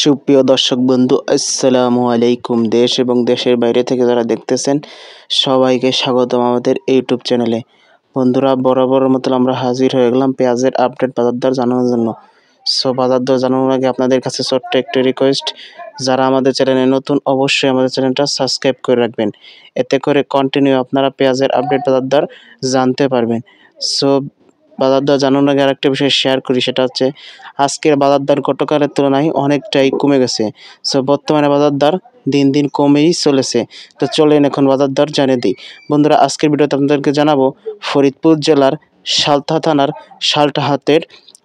সুপ্রিয় দর্শক বন্ধু আসসালামু আলাইকুম দেশ এবং দেশের বাইরে থেকে যারা দেখতেছেন সবাইকে স্বাগতম আমাদের ইউটিউব চ্যানেলে বন্ধুরা বরাবর মতো আমরা হাজির হয়ে গেলাম পেঁয়াজের আপডেট বাজার দর জানানোর জন্য সো বাজার দর জানানোর আগে আপনাদের কাছে ছোট্ট একটি রিকোয়েস্ট যারা আমাদের চ্যানেলে নতুন অবশ্যই আমাদের চ্যানেলটা সাবস্ক্রাইব করে রাখবেন এতে করে কন্টিনিউ আপনারা পেঁয়াজের আপডেট বাজার দর জানতে পারবেন সো বাজার দর জানানোর আগে আরেকটা বিষয় শেয়ার করি সেটা হচ্ছে আজকের বাজার দর গতকালের তুলনায় অনেকটাই কমে গেছে সো বর্তমানে বাজার দর দিন দিন কমেই চলেছে তো চলেন এখন বাজার দর জানিয়ে দিই বন্ধুরা আজকের ভিডিওতে আপনাদেরকে জানাবো ফরিদপুর জেলার সালথা থানার সালটাহাতের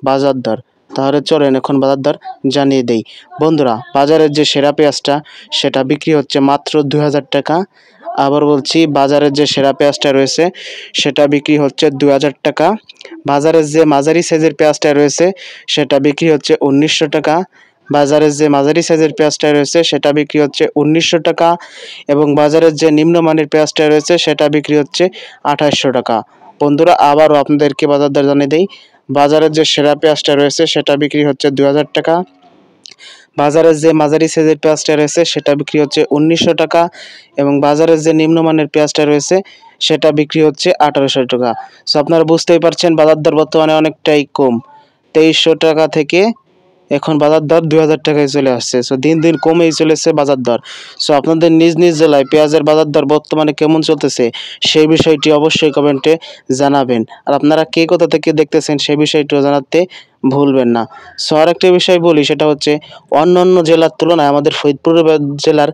বাজার দর তাহলে চলেন এখন বাজার জানিয়ে দেই বন্ধুরা বাজারের যে সেরা পেঁয়াজটা সেটা বিক্রি হচ্ছে মাত্র দু টাকা আবার বলছি বাজারের যে সেরা পেঁয়াজটা রয়েছে সেটা বিক্রি হচ্ছে দু টাকা বাজারের যে মাঝারি সাইজের পেঁয়াজটা রয়েছে সেটা বিক্রি হচ্ছে উনিশশো টাকা বাজারের যে মাঝারি সাইজের পেঁয়াজটা রয়েছে সেটা বিক্রি হচ্ছে উনিশশো টাকা এবং বাজারের যে নিম্নমানের পেঁয়াজটা রয়েছে সেটা বিক্রি হচ্ছে আঠাশশো টাকা বন্ধুরা আবারও আপনাদেরকে বাজার জানিয়ে দেয় বাজারের যে সেরা পেঁয়াজটা রয়েছে সেটা বিক্রি হচ্ছে দু টাকা বাজারের যে মাঝারি সাইজের পেঁয়াজটা রয়েছে সেটা বিক্রি হচ্ছে উনিশশো টাকা এবং বাজারের যে নিম্নমানের পেঁয়াজটা রয়েছে সেটা বিক্রি হচ্ছে আঠারোশো টাকা সো আপনারা বুঝতেই পারছেন বাজার দর বর্তমানে অনেকটাই কম তেইশশো টাকা থেকে এখন বাজার দর দুই হাজার টাকায় চলে আসছে সো দিন দিন কমেই চলেছে বাজার দর সো আপনাদের নিজ নিজ জেলায় পেঁয়াজের বাজার দর বর্তমানে কেমন চলতেছে সেই বিষয়টি অবশ্যই কমেন্টে জানাবেন আর আপনারা কে কোথা থেকে দেখতেছেন সেই বিষয়টিও জানাতে ভুলবেন না সো আরেকটি বিষয় বলি সেটা হচ্ছে অন্য অন্য জেলার তুলনায় আমাদের ফরিদপুর জেলার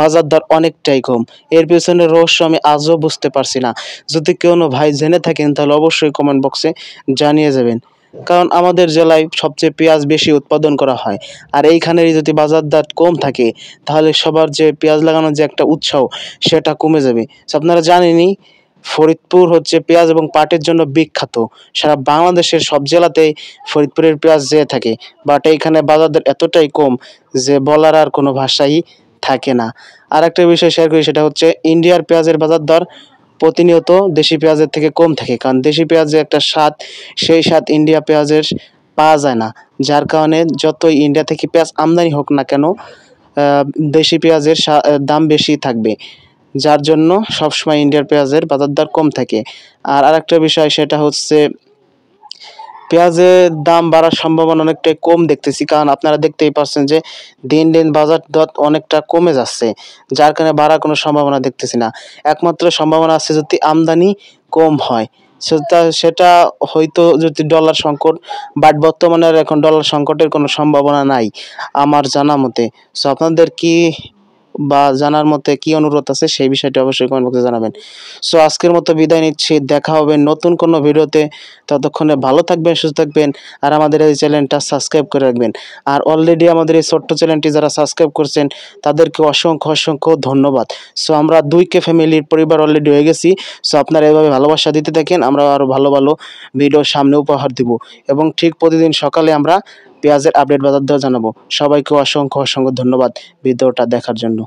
বাজার দর অনেকটাই কম এর পিছনে রহস্য আমি আজও বুঝতে পারছি না যদি কোনো ভাই জেনে থাকেন তাহলে অবশ্যই কমেন্ট বক্সে জানিয়ে যাবেন কারণ আমাদের জেলায় সবচেয়ে পেঁয়াজ বেশি উৎপাদন করা হয় আর এইখানে যদি বাজার দর কম থাকে তাহলে সবার যে পেঁয়াজ লাগানোর যে একটা উৎসাহ সেটা কমে যাবে আপনারা জানেনই ফরিদপুর হচ্ছে পেঁয়াজ এবং পাটের জন্য বিখ্যাত সারা বাংলাদেশের সব জেলাতেই ফরিদপুরের পেঁয়াজ যেয়ে থাকে বাট এইখানে বাজার দর এতটাই কম যে বলার আর কোনো ভাষাই থাকে না আর একটা বিষয় শেয়ার করি সেটা হচ্ছে ইন্ডিয়ার পেঁয়াজের বাজার দর প্রতিনিয়ত দেশি পেঁয়াজের থেকে কম থাকে কারণ দেশি পেঁয়াজের একটা স্বাদ সেই স্বাদ ইন্ডিয়া পেঁয়াজের পাওয়া যায় না যার কারণে যতই ইন্ডিয়া থেকে পেঁয়াজ আমদানি হোক না কেন দেশি পেঁয়াজের দাম বেশি থাকবে যার জন্য সবসময় ইন্ডিয়ার পেঁয়াজের বাজার দর কম থাকে আর আরেকটা বিষয় সেটা হচ্ছে পেঁয়াজের দাম বাড়ার সম্ভাবনা অনেকটাই কম দেখতেছি কারণ আপনারা দেখতেই পাচ্ছেন যে দিন দিন বাজার দর অনেকটা কমে যাচ্ছে যার কারণে বাড়ার কোনো সম্ভাবনা দেখতেছি না একমাত্র সম্ভাবনা আছে যদি আমদানি কম হয় সেটা সেটা হয়তো যদি ডলার সংকট বাট বর্তমানে এখন ডলার সংকটের কোনো সম্ভাবনা নাই আমার জানা মতে সো আপনাদের কি বা জানার মতে কি অনুরোধ আছে সেই বিষয়টি অবশ্যই কমেন্ট বক্সে জানাবেন সো আজকের মতো বিদায় নিচ্ছি দেখা হবে নতুন কোনো ভিডিওতে ততক্ষণে ভালো থাকবেন সুস্থ থাকবেন আর আমাদের এই চ্যানেলটা সাবস্ক্রাইব করে রাখবেন আর অলরেডি আমাদের এই ছোট্ট চ্যানেলটি যারা সাবস্ক্রাইব করছেন তাদেরকে অসংখ্য অসংখ্য ধন্যবাদ সো আমরা দুই কে ফ্যামিলির পরিবার অলরেডি হয়ে গেছি সো আপনারা এভাবে ভালোবাসা দিতে থাকেন আমরা আরও ভালো ভালো ভিডিও সামনে উপহার দিব এবং ঠিক প্রতিদিন সকালে আমরা পেঁয়াজের আপডেট বাজার দর জানাবো সবাইকে অসংখ্য অসংখ্য ধন্যবাদ ভিডিওটা দেখার জন্য